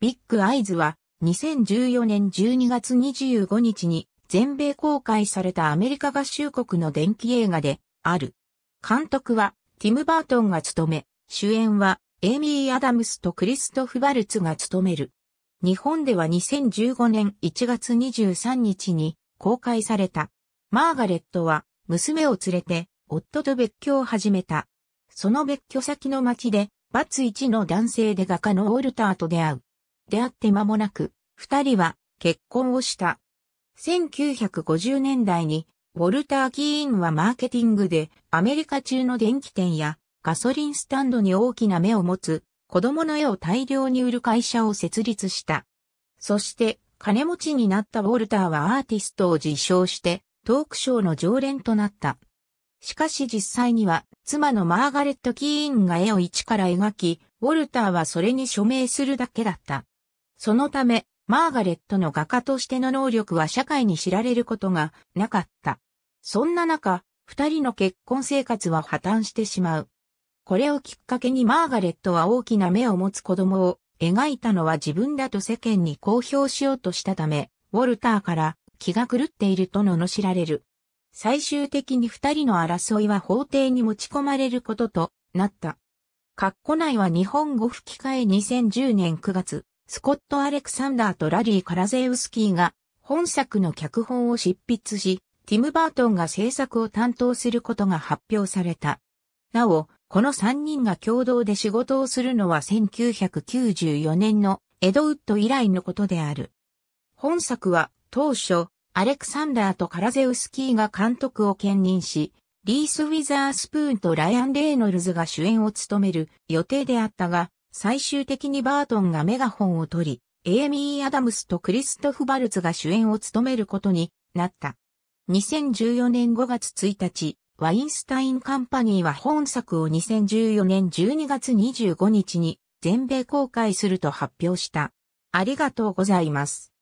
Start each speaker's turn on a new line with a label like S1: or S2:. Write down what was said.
S1: ビッグアイズは2014年12月25日に全米公開されたアメリカ合衆国の電気映画である。監督はティム・バートンが務め、主演はエイミー・アダムスとクリストフ・バルツが務める。日本では2015年1月23日に公開された。マーガレットは娘を連れて夫と別居を始めた。その別居先の街でバツ1の男性で画家のオルターと出会う。出会って間もなく、二人は結婚をした。1950年代に、ウォルター・キーンはマーケティングで、アメリカ中の電気店やガソリンスタンドに大きな目を持つ、子供の絵を大量に売る会社を設立した。そして、金持ちになったウォルターはアーティストを自称して、トークショーの常連となった。しかし実際には、妻のマーガレット・キーンが絵を一から描き、ウォルターはそれに署名するだけだった。そのため、マーガレットの画家としての能力は社会に知られることがなかった。そんな中、二人の結婚生活は破綻してしまう。これをきっかけにマーガレットは大きな目を持つ子供を描いたのは自分だと世間に公表しようとしたため、ウォルターから気が狂っていると罵られる。最終的に二人の争いは法廷に持ち込まれることとなった。カッコ内は日本語吹き替え2010年9月、スコット・アレクサンダーとラリー・カラゼウスキーが本作の脚本を執筆し、ティム・バートンが制作を担当することが発表された。なお、この3人が共同で仕事をするのは1994年のエドウッド以来のことである。本作は当初、アレクサンダーとカラゼウスキーが監督を兼任し、リース・ウィザースプーンとライアン・レイノルズが主演を務める予定であったが、最終的にバートンがメガホンを取り、エイミー・アダムスとクリストフ・バルツが主演を務めることになった。2014年5月1日、ワインスタインカンパニーは本作を2014年12月25日に全米公開すると発表した。ありがとうございます。